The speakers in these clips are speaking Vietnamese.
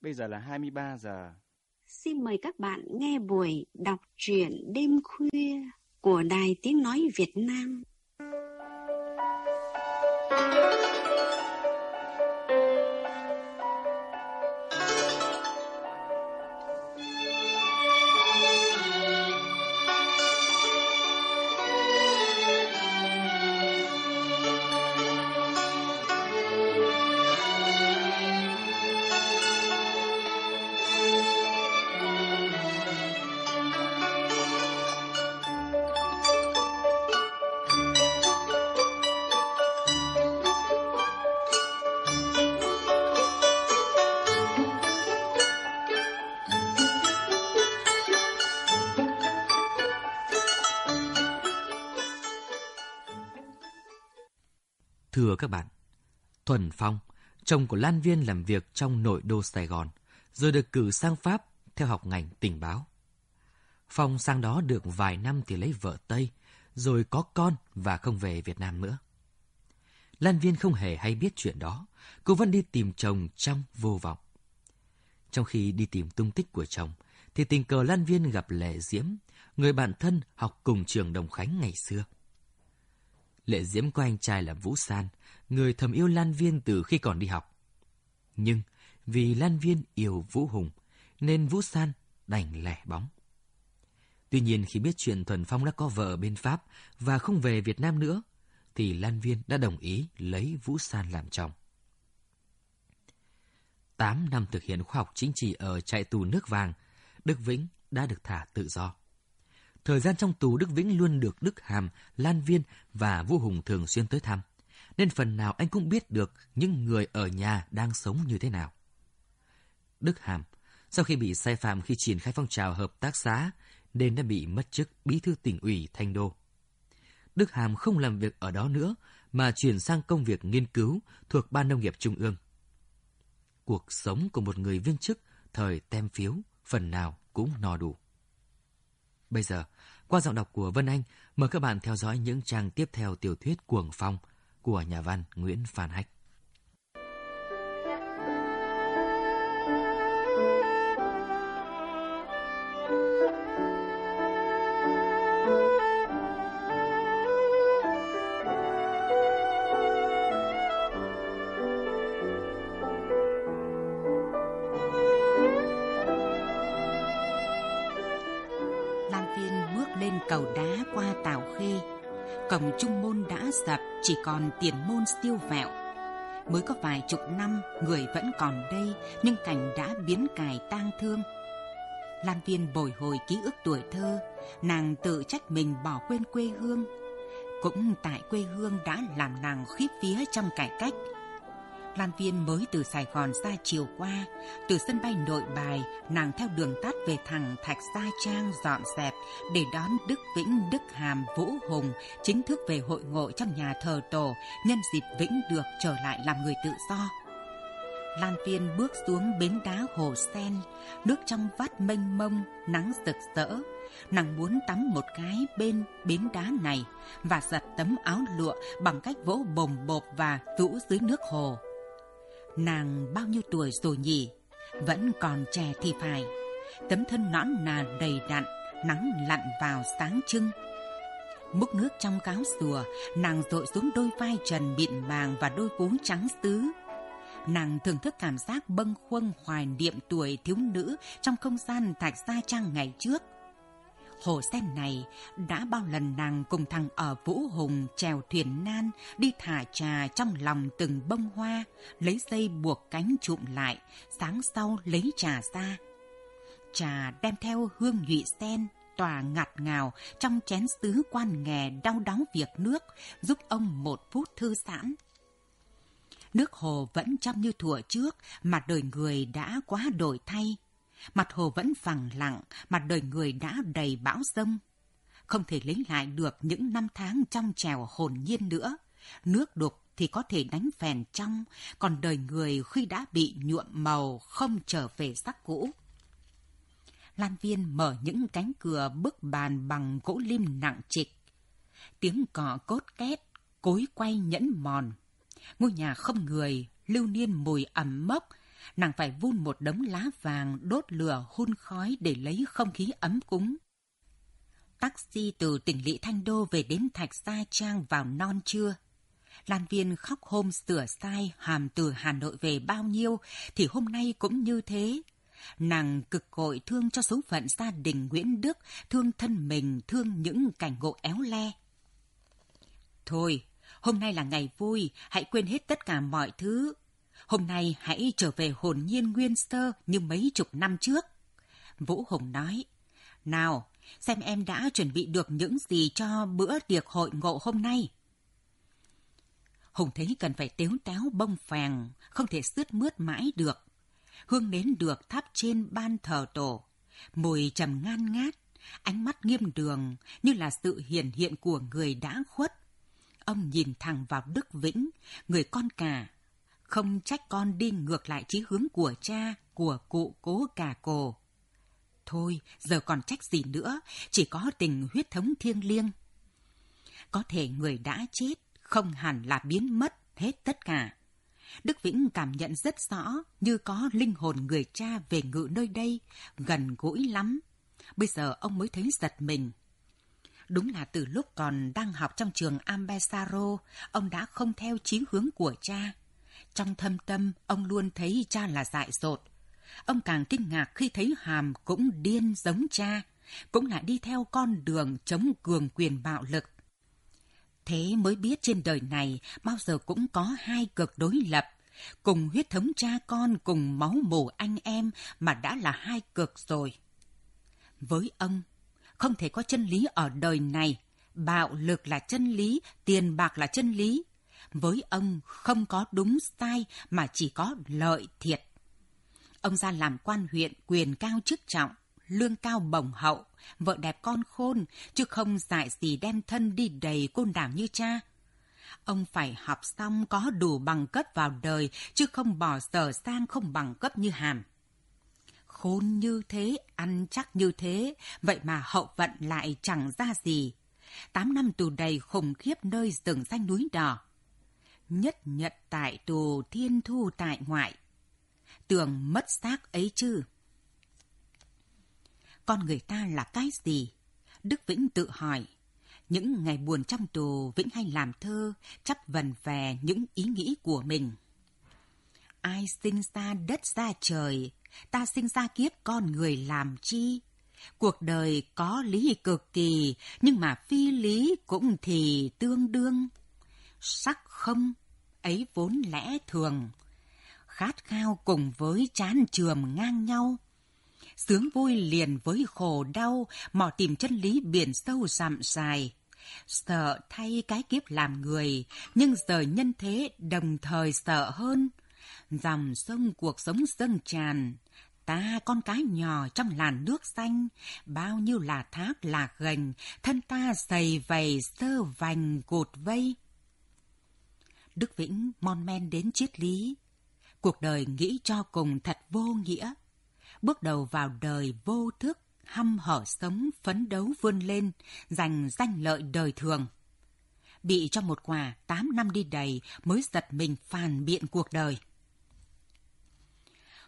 Bây giờ là 23 giờ. Xin mời các bạn nghe buổi đọc truyện đêm khuya của Đài Tiếng Nói Việt Nam. Thưa các bạn, Thuần Phong, chồng của Lan Viên làm việc trong nội đô Sài Gòn, rồi được cử sang Pháp theo học ngành tình báo. Phong sang đó được vài năm thì lấy vợ Tây, rồi có con và không về Việt Nam nữa. Lan Viên không hề hay biết chuyện đó, cô vẫn đi tìm chồng trong vô vọng. Trong khi đi tìm tung tích của chồng, thì tình cờ Lan Viên gặp Lệ Diễm, người bạn thân học cùng trường Đồng Khánh ngày xưa. Lệ Diễm có anh trai là Vũ San, người thầm yêu Lan Viên từ khi còn đi học. Nhưng vì Lan Viên yêu Vũ Hùng, nên Vũ San đành lẻ bóng. Tuy nhiên khi biết chuyện Thuần Phong đã có vợ bên Pháp và không về Việt Nam nữa, thì Lan Viên đã đồng ý lấy Vũ San làm chồng. Tám năm thực hiện khoa học chính trị ở trại tù nước vàng, Đức Vĩnh đã được thả tự do. Thời gian trong tù Đức Vĩnh luôn được Đức Hàm, Lan Viên và Vũ Hùng thường xuyên tới thăm, nên phần nào anh cũng biết được những người ở nhà đang sống như thế nào. Đức Hàm, sau khi bị sai phạm khi triển khai phong trào hợp tác xã, nên đã bị mất chức bí thư tỉnh ủy Thanh Đô. Đức Hàm không làm việc ở đó nữa mà chuyển sang công việc nghiên cứu thuộc Ban Nông nghiệp Trung ương. Cuộc sống của một người viên chức thời tem phiếu phần nào cũng no đủ. Bây giờ, qua giọng đọc của Vân Anh, mời các bạn theo dõi những trang tiếp theo tiểu thuyết Cuồng Phong của nhà văn Nguyễn Phan Hách. cầu đá qua tàu Khê. Cổng trung môn đã sập, chỉ còn tiền môn tiêu vẹo. Mới có vài chục năm, người vẫn còn đây, nhưng cảnh đã biến cài tang thương. Lan Viên bồi hồi ký ức tuổi thơ, nàng tự trách mình bỏ quên quê hương. Cũng tại quê hương đã làm nàng khiếp vía trong cải cách, Lan Viên mới từ Sài Gòn ra chiều qua, từ sân bay nội bài, nàng theo đường tắt về thẳng Thạch Sa Trang dọn dẹp để đón Đức Vĩnh, Đức Hàm, Vũ Hùng chính thức về hội ngộ trong nhà thờ tổ nhân dịp Vĩnh được trở lại làm người tự do. Lan Viên bước xuống bến đá hồ sen, nước trong vắt mênh mông, nắng rực rỡ. Nàng muốn tắm một cái bên bến đá này và giặt tấm áo lụa bằng cách vỗ bồng bột và rũ dưới nước hồ. Nàng bao nhiêu tuổi rồi nhỉ? Vẫn còn trẻ thì phải. Tấm thân nõn nà đầy đặn, nắng lặn vào sáng trưng. Múc nước trong cáo sùa, nàng dội xuống đôi vai trần mịn màng và đôi vú trắng tứ. Nàng thưởng thức cảm giác bâng khuâng hoài niệm tuổi thiếu nữ trong không gian thạch gia trang ngày trước – Hồ sen này đã bao lần nàng cùng thằng ở Vũ Hùng trèo thuyền nan đi thả trà trong lòng từng bông hoa, lấy dây buộc cánh trụm lại, sáng sau lấy trà ra. Trà đem theo hương nhụy sen tòa ngạt ngào trong chén sứ quan nghề đau đóng việc nước, giúp ông một phút thư giãn. Nước hồ vẫn trong như thuở trước mà đời người đã quá đổi thay, Mặt hồ vẫn phẳng lặng, mặt đời người đã đầy bão sông. Không thể lấy lại được những năm tháng trong trèo hồn nhiên nữa. Nước đục thì có thể đánh phèn trong, còn đời người khi đã bị nhuộm màu không trở về sắc cũ. Lan Viên mở những cánh cửa bức bàn bằng gỗ lim nặng trịch. Tiếng cỏ cốt két, cối quay nhẫn mòn. Ngôi nhà không người, lưu niên mùi ẩm mốc nàng phải vun một đống lá vàng đốt lửa hun khói để lấy không khí ấm cúng. Taxi từ tỉnh Lị Thanh Đô về đến Thạch Sa Trang vào non trưa. Lan Viên khóc hôm sửa sai hàm từ Hà Nội về bao nhiêu thì hôm nay cũng như thế. Nàng cực cội thương cho số phận gia đình Nguyễn Đức, thương thân mình, thương những cảnh ngộ éo le. Thôi, hôm nay là ngày vui, hãy quên hết tất cả mọi thứ, Hôm nay hãy trở về hồn nhiên nguyên sơ như mấy chục năm trước. Vũ Hùng nói, nào, xem em đã chuẩn bị được những gì cho bữa tiệc hội ngộ hôm nay. Hùng thấy cần phải tếu téo bông phèng, không thể sướt mướt mãi được. Hương nến được thắp trên ban thờ tổ, mùi trầm ngan ngát, ánh mắt nghiêm đường như là sự hiển hiện của người đã khuất. Ông nhìn thẳng vào Đức Vĩnh, người con cả, không trách con đi ngược lại chí hướng của cha, của cụ cố cả cổ. Thôi, giờ còn trách gì nữa, chỉ có tình huyết thống thiêng liêng. Có thể người đã chết, không hẳn là biến mất hết tất cả. Đức Vĩnh cảm nhận rất rõ như có linh hồn người cha về ngự nơi đây, gần gũi lắm. Bây giờ ông mới thấy giật mình. Đúng là từ lúc còn đang học trong trường Ambesaro, ông đã không theo chí hướng của cha trong thâm tâm ông luôn thấy cha là dại dột. Ông càng kinh ngạc khi thấy Hàm cũng điên giống cha, cũng lại đi theo con đường chống cường quyền bạo lực. Thế mới biết trên đời này bao giờ cũng có hai cực đối lập, cùng huyết thống cha con cùng máu mủ anh em mà đã là hai cực rồi. Với ông, không thể có chân lý ở đời này, bạo lực là chân lý, tiền bạc là chân lý, với ông không có đúng sai mà chỉ có lợi thiệt. Ông ra làm quan huyện quyền cao chức trọng, lương cao bổng hậu, vợ đẹp con khôn, chứ không dại gì đem thân đi đầy côn đảo như cha. Ông phải học xong có đủ bằng cấp vào đời, chứ không bỏ sở sang không bằng cấp như hàm. Khôn như thế, ăn chắc như thế, vậy mà hậu vận lại chẳng ra gì. Tám năm tù đầy khủng khiếp nơi rừng xanh núi đỏ nhất nhật tại tù thiên thu tại ngoại. Tưởng mất xác ấy chứ. Con người ta là cái gì? Đức Vĩnh tự hỏi. Những ngày buồn trong tù, Vĩnh hay làm thơ, chấp vần về những ý nghĩ của mình. Ai sinh ra đất ra trời, ta sinh ra kiếp con người làm chi? Cuộc đời có lý cực kỳ, nhưng mà phi lý cũng thì tương đương sắc không, ấy vốn lẽ thường. Khát khao cùng với chán chường ngang nhau. Sướng vui liền với khổ đau, mò tìm chân lý biển sâu dặm dài. Sợ thay cái kiếp làm người, nhưng giờ nhân thế đồng thời sợ hơn. Dòng sông cuộc sống dâng tràn, ta con cái nhỏ trong làn nước xanh, bao nhiêu là thác là gành, thân ta dày vầy sơ vành cột vây. Đức Vĩnh mon men đến triết lý. Cuộc đời nghĩ cho cùng thật vô nghĩa. Bước đầu vào đời vô thức, hăm hở sống, phấn đấu vươn lên, giành danh lợi đời thường. Bị cho một quà tám năm đi đầy mới giật mình phàn biện cuộc đời.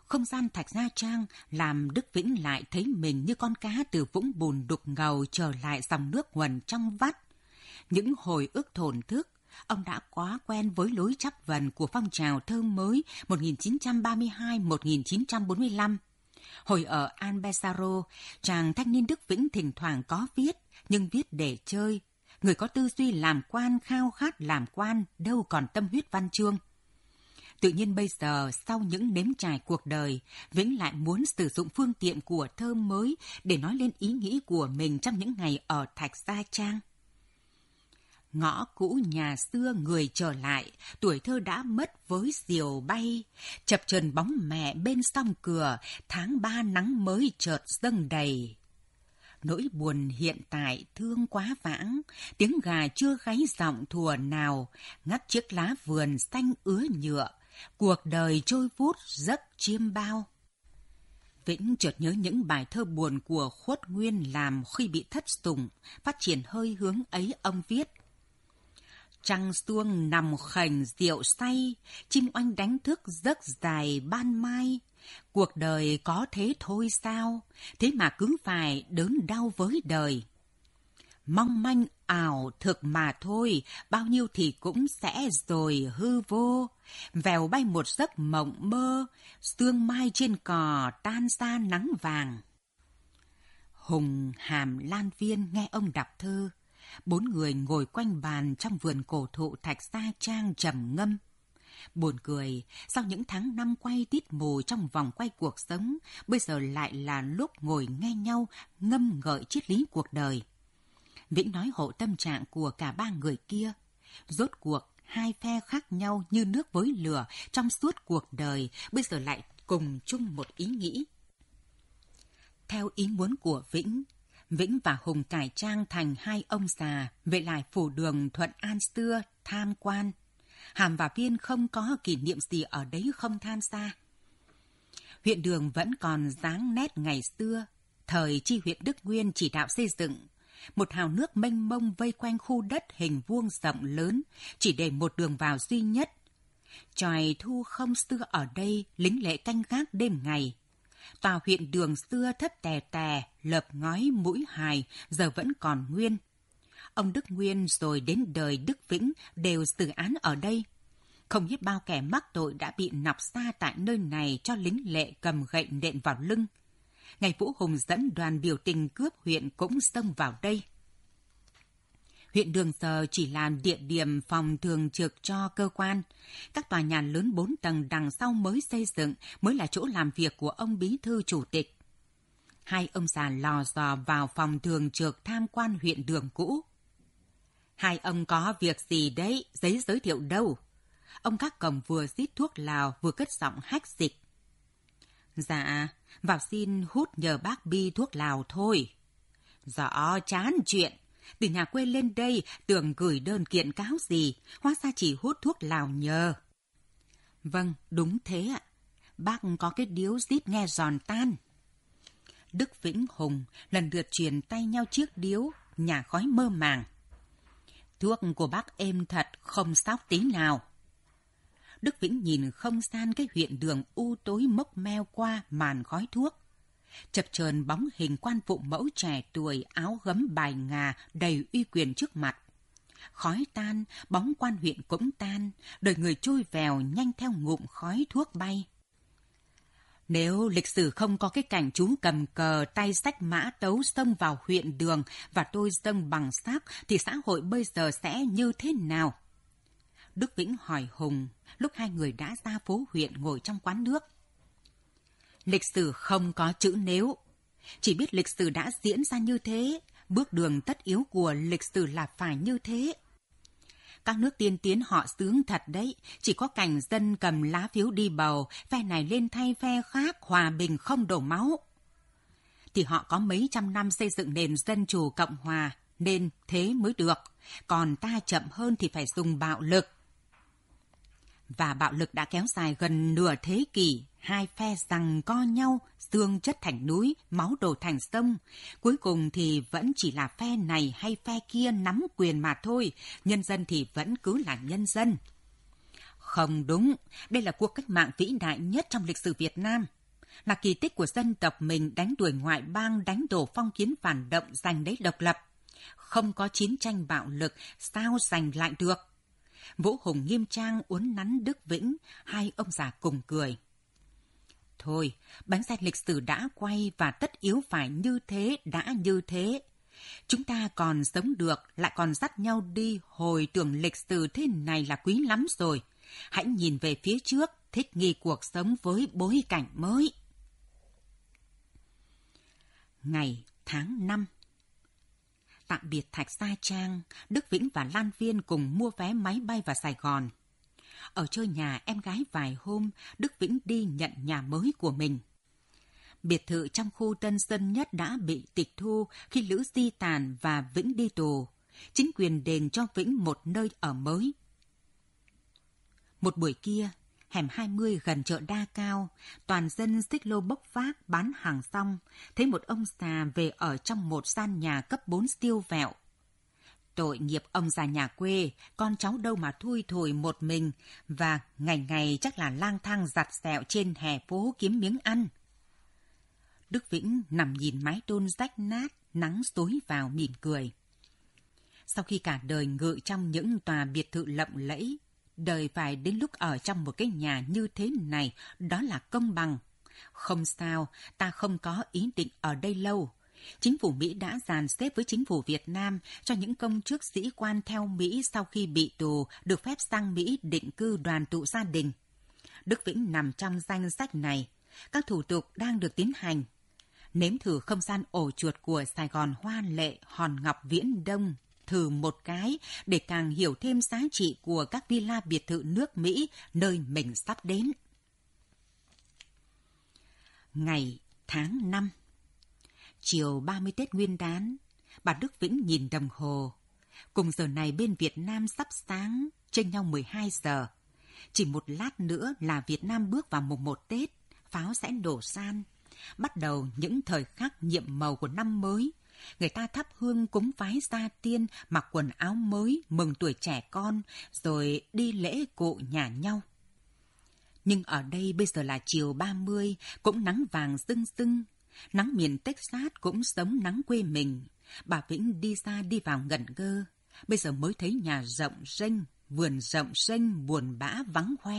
Không gian thạch gia trang làm Đức Vĩnh lại thấy mình như con cá từ vũng bùn đục ngầu trở lại dòng nước nguồn trong vắt. Những hồi ức thổn thức Ông đã quá quen với lối chấp vần của phong trào thơ mới 1932-1945. Hồi ở Albesaro, chàng thanh niên Đức Vĩnh thỉnh thoảng có viết, nhưng viết để chơi. Người có tư duy làm quan khao khát làm quan đâu còn tâm huyết văn chương. Tự nhiên bây giờ, sau những nếm trải cuộc đời, Vĩnh lại muốn sử dụng phương tiện của thơ mới để nói lên ý nghĩ của mình trong những ngày ở Thạch Gia Trang ngõ cũ nhà xưa người trở lại, tuổi thơ đã mất với diều bay. Chập trần bóng mẹ bên song cửa, tháng ba nắng mới chợt dâng đầy. Nỗi buồn hiện tại thương quá vãng, tiếng gà chưa gáy giọng thùa nào, ngắt chiếc lá vườn xanh ứa nhựa, cuộc đời trôi vút giấc chiêm bao. Vĩnh chợt nhớ những bài thơ buồn của Khuất Nguyên làm khi bị thất sủng, phát triển hơi hướng ấy ông viết Trăng xuông nằm khành rượu say, chim oanh đánh thức giấc dài ban mai. Cuộc đời có thế thôi sao, thế mà cứ phải đớn đau với đời. Mong manh ảo thực mà thôi, bao nhiêu thì cũng sẽ rồi hư vô. Vèo bay một giấc mộng mơ, sương mai trên cò tan xa nắng vàng. Hùng Hàm Lan Viên nghe ông đọc thơ, Bốn người ngồi quanh bàn trong vườn cổ thụ Thạch Sa Trang trầm ngâm. Buồn cười, sau những tháng năm quay tít mù trong vòng quay cuộc sống, bây giờ lại là lúc ngồi nghe nhau ngâm ngợi triết lý cuộc đời. Vĩnh nói hộ tâm trạng của cả ba người kia. Rốt cuộc, hai phe khác nhau như nước với lửa trong suốt cuộc đời, bây giờ lại cùng chung một ý nghĩ. Theo ý muốn của Vĩnh, Vĩnh và Hùng cải trang thành hai ông già về lại phủ đường Thuận An xưa tham quan. Hàm và Viên không có kỷ niệm gì ở đấy không tham gia. Huyện đường vẫn còn dáng nét ngày xưa, thời chi huyện Đức Nguyên chỉ đạo xây dựng. Một hào nước mênh mông vây quanh khu đất hình vuông rộng lớn, chỉ để một đường vào duy nhất. Tròi thu không xưa ở đây lính lệ canh gác đêm ngày, tòa huyện đường xưa thấp tè tè, lợp ngói mũi hài giờ vẫn còn nguyên. Ông Đức Nguyên rồi đến đời Đức Vĩnh đều xử án ở đây. Không biết bao kẻ mắc tội đã bị nọc xa tại nơi này cho lính lệ cầm gậy nện vào lưng. Ngày Vũ Hùng dẫn đoàn biểu tình cướp huyện cũng xông vào đây huyện Đường Sờ chỉ là địa điểm phòng thường trực cho cơ quan. Các tòa nhà lớn bốn tầng đằng sau mới xây dựng mới là chỗ làm việc của ông bí thư chủ tịch. Hai ông già lò dò vào phòng thường trực tham quan huyện đường cũ. Hai ông có việc gì đấy, giấy giới thiệu đâu? Ông các cổng vừa xít thuốc lào vừa cất giọng hách dịch. Dạ, vào xin hút nhờ bác Bi thuốc lào thôi. Rõ chán chuyện. Từ nhà quê lên đây, tưởng gửi đơn kiện cáo gì, hóa ra chỉ hút thuốc lào nhờ. Vâng, đúng thế ạ. Bác có cái điếu zip nghe giòn tan. Đức Vĩnh Hùng lần lượt truyền tay nhau chiếc điếu, nhà khói mơ màng. Thuốc của bác êm thật, không sóc tí nào. Đức Vĩnh nhìn không gian cái huyện đường u tối mốc meo qua màn khói thuốc. Chập chờn bóng hình quan phụ mẫu trẻ tuổi áo gấm bài ngà đầy uy quyền trước mặt. Khói tan, bóng quan huyện cũng tan, đời người trôi vèo nhanh theo ngụm khói thuốc bay. Nếu lịch sử không có cái cảnh chú cầm cờ tay sách mã tấu xông vào huyện đường và tôi dâng bằng xác thì xã hội bây giờ sẽ như thế nào? Đức Vĩnh hỏi Hùng, lúc hai người đã ra phố huyện ngồi trong quán nước lịch sử không có chữ nếu. Chỉ biết lịch sử đã diễn ra như thế, bước đường tất yếu của lịch sử là phải như thế. Các nước tiên tiến họ sướng thật đấy, chỉ có cảnh dân cầm lá phiếu đi bầu, phe này lên thay phe khác, hòa bình không đổ máu. Thì họ có mấy trăm năm xây dựng nền dân chủ cộng hòa, nên thế mới được. Còn ta chậm hơn thì phải dùng bạo lực. Và bạo lực đã kéo dài gần nửa thế kỷ, hai phe rằng co nhau, xương chất thành núi, máu đổ thành sông. Cuối cùng thì vẫn chỉ là phe này hay phe kia nắm quyền mà thôi, nhân dân thì vẫn cứ là nhân dân. Không đúng, đây là cuộc cách mạng vĩ đại nhất trong lịch sử Việt Nam. Là kỳ tích của dân tộc mình đánh đuổi ngoại bang, đánh đổ phong kiến phản động giành lấy độc lập. Không có chiến tranh bạo lực, sao giành lại được? Vũ Hùng nghiêm trang uốn nắn Đức Vĩnh, hai ông già cùng cười thôi, bánh xe lịch sử đã quay và tất yếu phải như thế đã như thế. Chúng ta còn sống được, lại còn dắt nhau đi hồi tưởng lịch sử thế này là quý lắm rồi. Hãy nhìn về phía trước, thích nghi cuộc sống với bối cảnh mới. Ngày tháng 5 Tạm biệt Thạch Sa Trang, Đức Vĩnh và Lan Viên cùng mua vé máy bay vào Sài Gòn – ở chơi nhà em gái vài hôm, Đức Vĩnh đi nhận nhà mới của mình. Biệt thự trong khu tân dân nhất đã bị tịch thu khi Lữ di tàn và Vĩnh đi tù. Chính quyền đền cho Vĩnh một nơi ở mới. Một buổi kia, hẻm 20 gần chợ Đa Cao, toàn dân xích lô bốc vác bán hàng xong, thấy một ông già về ở trong một gian nhà cấp 4 siêu vẹo, Tội nghiệp ông già nhà quê, con cháu đâu mà thui thủi một mình và ngày ngày chắc là lang thang giặt sẹo trên hè phố kiếm miếng ăn. Đức Vĩnh nằm nhìn mái tôn rách nát, nắng tối vào mỉm cười. Sau khi cả đời ngự trong những tòa biệt thự lộng lẫy, đời phải đến lúc ở trong một cái nhà như thế này, đó là công bằng. Không sao, ta không có ý định ở đây lâu, Chính phủ Mỹ đã dàn xếp với chính phủ Việt Nam cho những công chức sĩ quan theo Mỹ sau khi bị tù được phép sang Mỹ định cư đoàn tụ gia đình. Đức Vĩnh nằm trong danh sách này. Các thủ tục đang được tiến hành. Nếm thử không gian ổ chuột của Sài Gòn Hoa Lệ, Hòn Ngọc Viễn Đông thử một cái để càng hiểu thêm giá trị của các villa biệt thự nước Mỹ nơi mình sắp đến. Ngày tháng 5 Chiều 30 Tết Nguyên đán, bà Đức Vĩnh nhìn đồng hồ. Cùng giờ này bên Việt Nam sắp sáng, chênh nhau 12 giờ. Chỉ một lát nữa là Việt Nam bước vào mùng 1 Tết, pháo sẽ đổ san. Bắt đầu những thời khắc nhiệm màu của năm mới. Người ta thắp hương cúng phái gia tiên, mặc quần áo mới, mừng tuổi trẻ con, rồi đi lễ cộ nhà nhau. Nhưng ở đây bây giờ là chiều 30, cũng nắng vàng rưng rưng, Nắng miền Texas cũng giống nắng quê mình. Bà Vĩnh đi ra đi vào ngẩn ngơ. Bây giờ mới thấy nhà rộng xanh vườn rộng xanh buồn bã vắng hoe.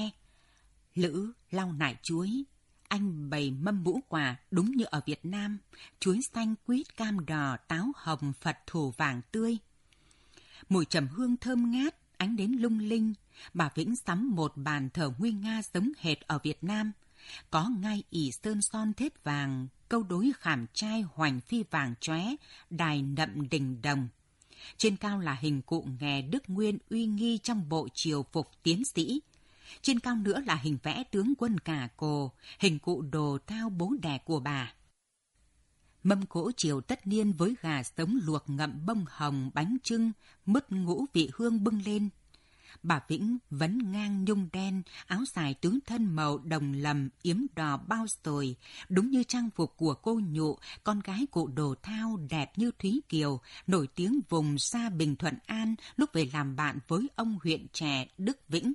Lữ lau nải chuối. Anh bày mâm mũ quà đúng như ở Việt Nam. Chuối xanh, quýt, cam đỏ, táo hồng, phật thủ vàng tươi. Mùi trầm hương thơm ngát, ánh đến lung linh. Bà Vĩnh sắm một bàn thờ nguy nga giống hệt ở Việt Nam. Có ngay ỉ sơn son thết vàng, câu đối khảm trai hoành phi vàng chóe, đài nậm đình đồng. Trên cao là hình cụ nghè Đức Nguyên uy nghi trong bộ triều phục tiến sĩ. Trên cao nữa là hình vẽ tướng quân cả cồ, hình cụ đồ thao bố đẻ của bà. Mâm cỗ chiều tất niên với gà sống luộc ngậm bông hồng, bánh trưng, mứt ngũ vị hương bưng lên, bà Vĩnh vẫn ngang nhung đen, áo dài tướng thân màu đồng lầm, yếm đỏ bao sồi đúng như trang phục của cô nhụ, con gái cụ đồ thao đẹp như Thúy Kiều, nổi tiếng vùng xa Bình Thuận An lúc về làm bạn với ông huyện trẻ Đức Vĩnh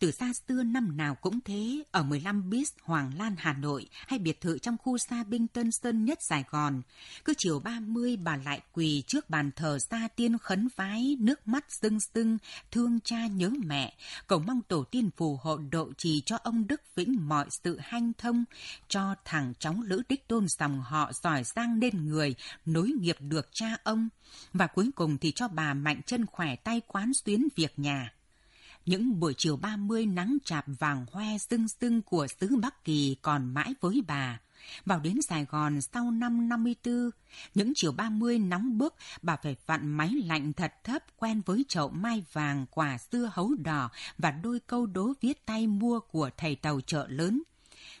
từ xa xưa năm nào cũng thế, ở 15 bis Hoàng Lan Hà Nội hay biệt thự trong khu xa binh Tân Sơn nhất Sài Gòn, cứ chiều 30 bà lại quỳ trước bàn thờ xa tiên khấn vái, nước mắt rưng rưng, thương cha nhớ mẹ, cầu mong tổ tiên phù hộ độ trì cho ông Đức Vĩnh mọi sự hanh thông, cho thằng cháu Lữ Đích Tôn dòng họ giỏi giang nên người, nối nghiệp được cha ông, và cuối cùng thì cho bà mạnh chân khỏe tay quán xuyến việc nhà. Những buổi chiều 30 nắng chạp vàng hoe sưng sưng của xứ Bắc Kỳ còn mãi với bà. Vào đến Sài Gòn sau năm 54, những chiều 30 nóng bức, bà phải vặn máy lạnh thật thấp quen với chậu mai vàng, quả dưa hấu đỏ và đôi câu đố viết tay mua của thầy tàu chợ lớn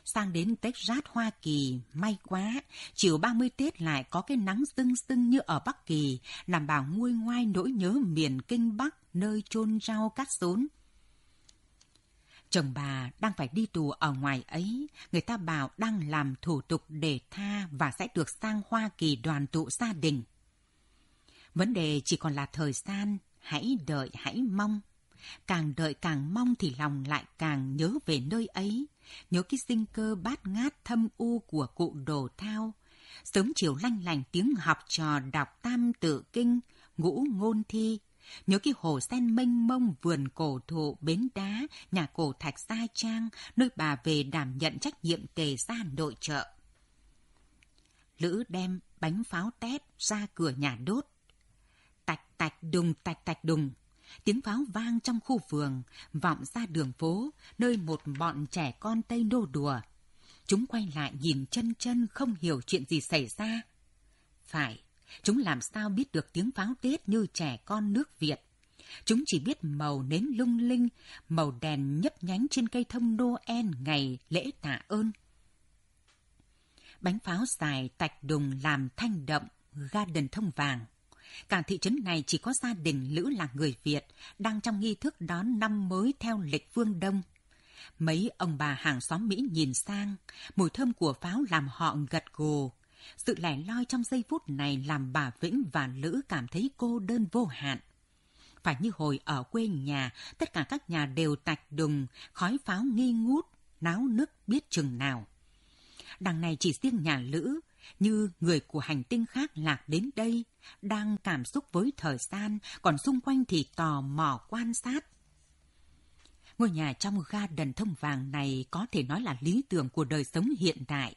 sang đến Tết rát Hoa Kỳ, may quá, chiều 30 Tết lại có cái nắng sưng sưng như ở Bắc Kỳ, làm bà nguôi ngoai nỗi nhớ miền Kinh Bắc nơi chôn rau cắt rốn. Chồng bà đang phải đi tù ở ngoài ấy, người ta bảo đang làm thủ tục để tha và sẽ được sang Hoa Kỳ đoàn tụ gia đình. Vấn đề chỉ còn là thời gian, hãy đợi hãy mong. Càng đợi càng mong thì lòng lại càng nhớ về nơi ấy, nhớ cái sinh cơ bát ngát thâm u của cụ đồ thao. Sớm chiều lanh lành tiếng học trò đọc tam tự kinh, ngũ ngôn thi, Nhớ cái hồ sen mênh mông vườn cổ thụ bến đá, nhà cổ thạch Sa Trang, nơi bà về đảm nhận trách nhiệm tề gia nội trợ. Lữ đem bánh pháo tét ra cửa nhà đốt. Tạch tạch đùng tạch tạch đùng, tiếng pháo vang trong khu vườn, vọng ra đường phố, nơi một bọn trẻ con Tây nô đùa. Chúng quay lại nhìn chân chân không hiểu chuyện gì xảy ra. Phải, Chúng làm sao biết được tiếng pháo Tết như trẻ con nước Việt. Chúng chỉ biết màu nến lung linh, màu đèn nhấp nhánh trên cây thông Noel ngày lễ tạ ơn. Bánh pháo dài tạch đùng làm thanh động garden thông vàng. Cả thị trấn này chỉ có gia đình Lữ là người Việt, đang trong nghi thức đón năm mới theo lịch phương Đông. Mấy ông bà hàng xóm Mỹ nhìn sang, mùi thơm của pháo làm họ gật gù, sự lẻ loi trong giây phút này làm bà Vĩnh và Lữ cảm thấy cô đơn vô hạn. Phải như hồi ở quê nhà, tất cả các nhà đều tạch đùng, khói pháo nghi ngút, náo nức biết chừng nào. Đằng này chỉ riêng nhà Lữ, như người của hành tinh khác lạc đến đây, đang cảm xúc với thời gian, còn xung quanh thì tò mò quan sát. Ngôi nhà trong ga đần thông vàng này có thể nói là lý tưởng của đời sống hiện đại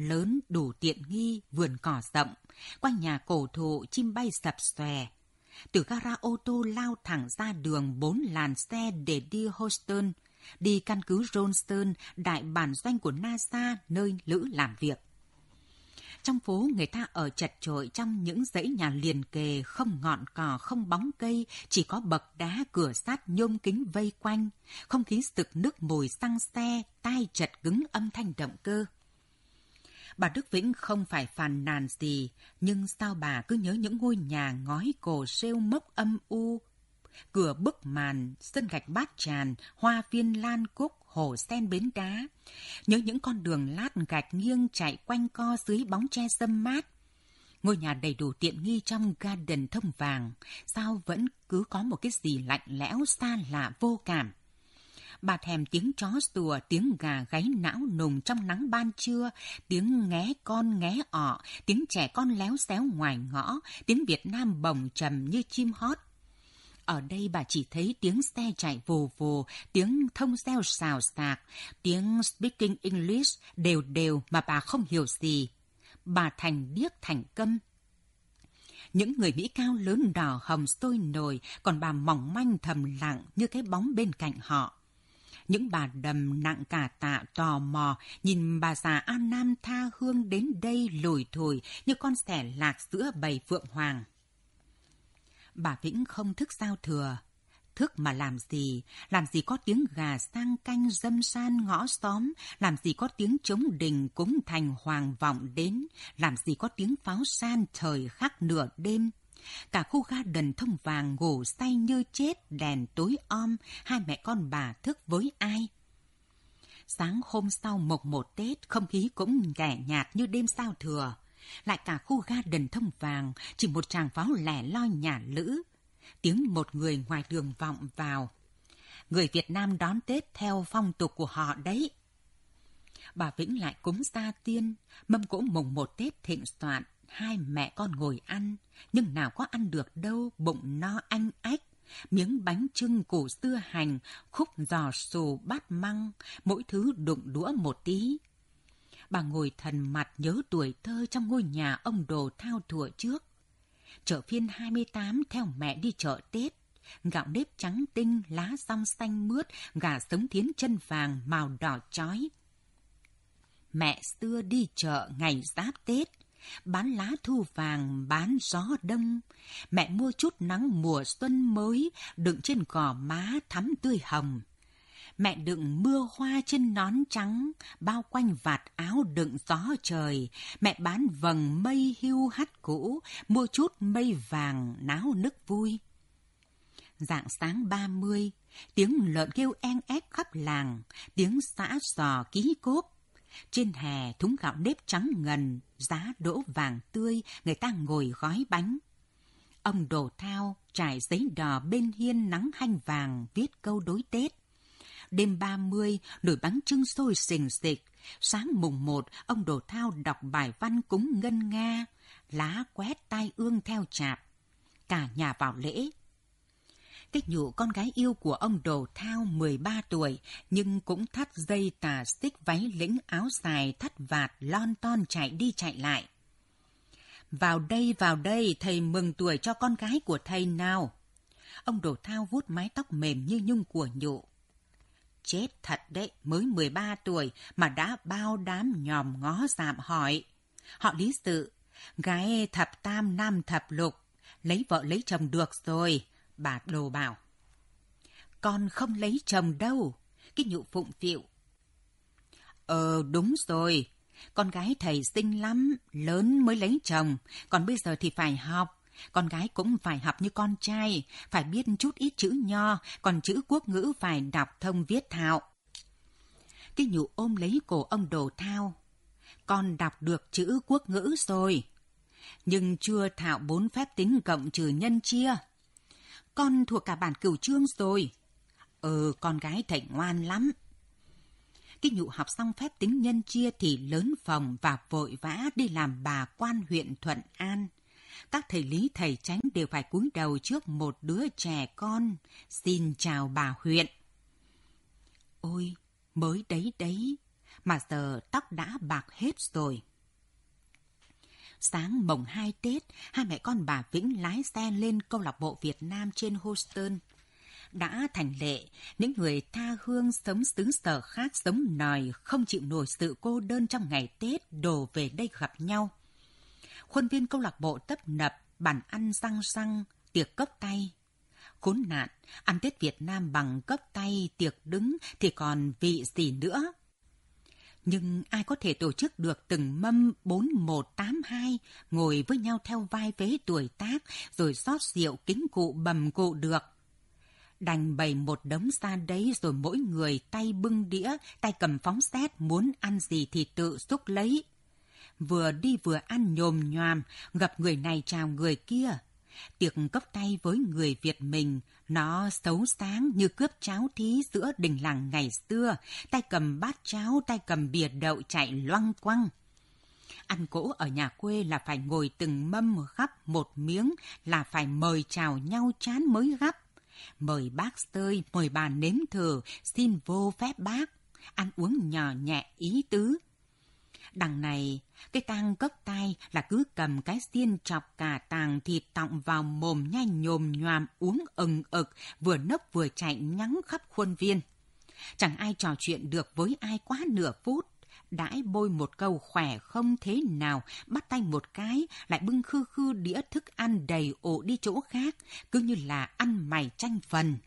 lớn đủ tiện nghi, vườn cỏ rộng quanh nhà cổ thụ chim bay sập xòe. Từ gara ô tô lao thẳng ra đường bốn làn xe để đi Houston, đi căn cứ Johnston, đại bản doanh của NASA nơi Lữ làm việc. Trong phố người ta ở chật chội trong những dãy nhà liền kề, không ngọn cỏ, không bóng cây, chỉ có bậc đá cửa sắt nhôm kính vây quanh, không khí sực nước mùi xăng xe, tai chật cứng âm thanh động cơ. Bà Đức Vĩnh không phải phàn nàn gì, nhưng sao bà cứ nhớ những ngôi nhà ngói cổ rêu mốc âm u, cửa bức màn, sân gạch bát tràn, hoa viên lan cúc, hồ sen bến đá. Nhớ những con đường lát gạch nghiêng chạy quanh co dưới bóng tre sâm mát. Ngôi nhà đầy đủ tiện nghi trong garden thông vàng, sao vẫn cứ có một cái gì lạnh lẽo xa lạ vô cảm bà thèm tiếng chó sủa, tiếng gà gáy não nùng trong nắng ban trưa, tiếng nghé con nghé ọ, tiếng trẻ con léo xéo ngoài ngõ, tiếng Việt Nam bồng trầm như chim hót. Ở đây bà chỉ thấy tiếng xe chạy vồ vồ, tiếng thông xeo xào xạc, tiếng speaking English đều đều mà bà không hiểu gì. Bà thành điếc thành câm, những người Mỹ cao lớn đỏ hồng sôi nổi, còn bà mỏng manh thầm lặng như cái bóng bên cạnh họ. Những bà đầm nặng cả tạ tò mò, nhìn bà già An Nam tha hương đến đây lồi thổi như con sẻ lạc giữa bầy phượng hoàng. Bà Vĩnh không thức sao thừa. Thức mà làm gì? Làm gì có tiếng gà sang canh dâm san ngõ xóm? Làm gì có tiếng chống đình cúng thành hoàng vọng đến? Làm gì có tiếng pháo san trời khắc nửa đêm? Cả khu ga đần thông vàng ngủ say như chết, đèn tối om, hai mẹ con bà thức với ai? Sáng hôm sau mồng một Tết, không khí cũng nhẹ nhạt như đêm sao thừa. Lại cả khu ga đần thông vàng, chỉ một tràng pháo lẻ loi nhả lữ. Tiếng một người ngoài đường vọng vào. Người Việt Nam đón Tết theo phong tục của họ đấy. Bà Vĩnh lại cúng gia tiên, mâm cỗ mùng một Tết thịnh soạn, hai mẹ con ngồi ăn, nhưng nào có ăn được đâu, bụng no anh ách. Miếng bánh trưng củ dưa hành, khúc giò xù bát măng, mỗi thứ đụng đũa một tí. Bà ngồi thần mặt nhớ tuổi thơ trong ngôi nhà ông đồ thao thủa trước. Chợ phiên 28 theo mẹ đi chợ Tết gạo nếp trắng tinh, lá song xanh mướt, gà sống thiến chân vàng, màu đỏ chói. Mẹ xưa đi chợ ngày giáp Tết, Bán lá thu vàng, bán gió đông. Mẹ mua chút nắng mùa xuân mới, đựng trên gò má thắm tươi hồng. Mẹ đựng mưa hoa trên nón trắng, bao quanh vạt áo đựng gió trời. Mẹ bán vầng mây hưu hắt cũ, mua chút mây vàng náo nức vui. Dạng sáng ba mươi tiếng lợn kêu en ép khắp làng, tiếng xã sò ký cốp, trên hè thúng gạo nếp trắng ngần, giá đỗ vàng tươi, người ta ngồi gói bánh. Ông đồ thao, trải giấy đỏ bên hiên nắng hanh vàng, viết câu đối Tết. Đêm ba mươi nồi bánh trưng sôi sình sịch. Sáng mùng một ông đồ thao đọc bài văn cúng ngân nga. Lá quét tai ương theo chạp. Cả nhà vào lễ, Tích nhụ con gái yêu của ông Đồ Thao 13 tuổi, nhưng cũng thắt dây tà xích váy lĩnh áo dài thắt vạt lon ton chạy đi chạy lại. Vào đây, vào đây, thầy mừng tuổi cho con gái của thầy nào. Ông Đồ Thao vuốt mái tóc mềm như nhung của nhụ. Chết thật đấy, mới 13 tuổi mà đã bao đám nhòm ngó dạm hỏi. Họ lý sự, gái thập tam nam thập lục, lấy vợ lấy chồng được rồi, bà đồ bảo. Con không lấy chồng đâu, cái nhụ phụng phịu. Ờ, đúng rồi, con gái thầy xinh lắm, lớn mới lấy chồng, còn bây giờ thì phải học. Con gái cũng phải học như con trai, phải biết chút ít chữ nho, còn chữ quốc ngữ phải đọc thông viết thạo. Cái nhụ ôm lấy cổ ông đồ thao. Con đọc được chữ quốc ngữ rồi, nhưng chưa thạo bốn phép tính cộng trừ nhân chia con thuộc cả bản cửu trương rồi. Ừ, con gái thầy ngoan lắm. Cái nhụ học xong phép tính nhân chia thì lớn phòng và vội vã đi làm bà quan huyện Thuận An. Các thầy lý thầy tránh đều phải cúi đầu trước một đứa trẻ con. Xin chào bà huyện. Ôi, mới đấy đấy, mà giờ tóc đã bạc hết rồi. Sáng mồng 2 Tết, hai mẹ con bà Vĩnh lái xe lên câu lạc bộ Việt Nam trên Houston. Đã thành lệ, những người tha hương sống xứ sở khác sống nòi, không chịu nổi sự cô đơn trong ngày Tết đổ về đây gặp nhau. Khuôn viên câu lạc bộ tấp nập, bàn ăn răng răng, tiệc cốc tay. Khốn nạn, ăn Tết Việt Nam bằng cốc tay, tiệc đứng thì còn vị gì nữa – nhưng ai có thể tổ chức được từng mâm 4182 ngồi với nhau theo vai vế tuổi tác rồi rót rượu kính cụ bầm cụ được. Đành bày một đống ra đấy rồi mỗi người tay bưng đĩa, tay cầm phóng xét muốn ăn gì thì tự xúc lấy. Vừa đi vừa ăn nhồm nhòm, gặp người này chào người kia, Tiệc cấp tay với người Việt mình, nó xấu sáng như cướp cháo thí giữa đình làng ngày xưa, tay cầm bát cháo, tay cầm bìa đậu chạy loang quăng. Ăn cỗ ở nhà quê là phải ngồi từng mâm gắp một miếng, là phải mời chào nhau chán mới gắp. Mời bác tơi, mời bà nếm thử, xin vô phép bác. Ăn uống nhỏ nhẹ ý tứ. Đằng này, cái tang cốc tay là cứ cầm cái xiên chọc cả tàng thịt tọng vào mồm nhanh nhồm nhòm uống ừng ực, vừa nấp vừa chạy nhắng khắp khuôn viên. Chẳng ai trò chuyện được với ai quá nửa phút. Đãi bôi một câu khỏe không thế nào, bắt tay một cái, lại bưng khư khư đĩa thức ăn đầy ổ đi chỗ khác, cứ như là ăn mày tranh phần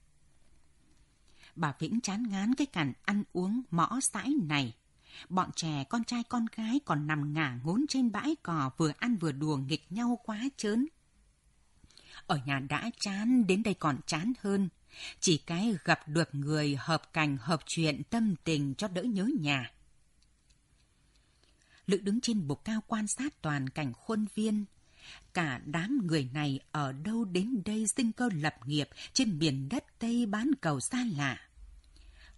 bà Vĩnh chán ngán cái cảnh ăn uống mõ sãi này. Bọn trẻ con trai con gái còn nằm ngả ngốn trên bãi cỏ vừa ăn vừa đùa nghịch nhau quá chớn. Ở nhà đã chán, đến đây còn chán hơn. Chỉ cái gặp được người hợp cảnh hợp chuyện tâm tình cho đỡ nhớ nhà. Lữ đứng trên bục cao quan sát toàn cảnh khuôn viên. Cả đám người này ở đâu đến đây sinh cơ lập nghiệp trên miền đất Tây bán cầu xa lạ.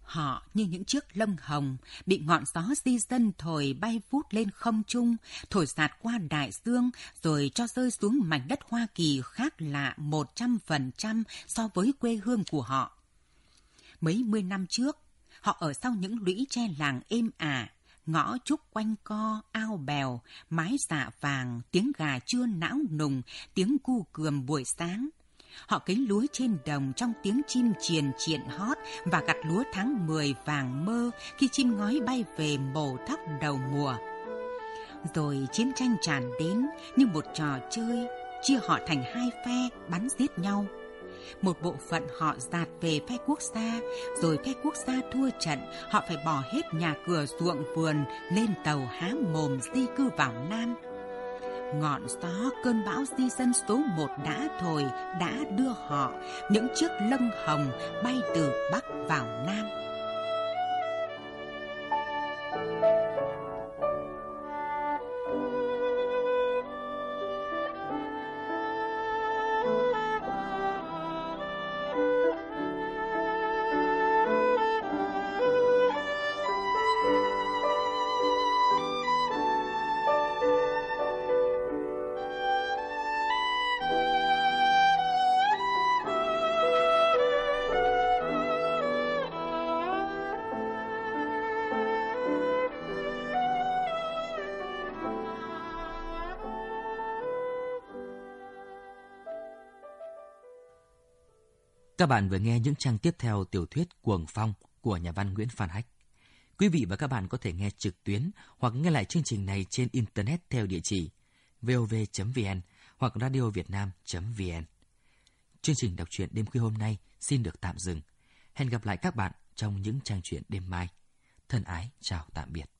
Họ như những chiếc lông hồng bị ngọn gió di dân thổi bay vút lên không trung, thổi sạt qua đại dương rồi cho rơi xuống mảnh đất Hoa Kỳ khác lạ một trăm phần trăm so với quê hương của họ. Mấy mươi năm trước, họ ở sau những lũy tre làng êm ả, ngõ trúc quanh co, ao bèo, mái dạ vàng, tiếng gà chưa não nùng, tiếng cu cườm buổi sáng, Họ cấy lúa trên đồng trong tiếng chim triền triện hót và gặt lúa tháng 10 vàng mơ khi chim ngói bay về mổ thóc đầu mùa. Rồi chiến tranh tràn đến như một trò chơi, chia họ thành hai phe bắn giết nhau một bộ phận họ dạt về phe quốc gia, rồi phe quốc gia thua trận, họ phải bỏ hết nhà cửa ruộng vườn, lên tàu há mồm di cư vào Nam. Ngọn gió cơn bão di dân số một đã thổi đã đưa họ những chiếc lông hồng bay từ Bắc vào Nam. Các bạn vừa nghe những trang tiếp theo tiểu thuyết Cuồng Phong của nhà văn Nguyễn Phan Hách. Quý vị và các bạn có thể nghe trực tuyến hoặc nghe lại chương trình này trên Internet theo địa chỉ vov.vn hoặc radiovietnam.vn. Chương trình đọc truyện đêm khuya hôm nay xin được tạm dừng. Hẹn gặp lại các bạn trong những trang truyện đêm mai. Thân ái chào tạm biệt.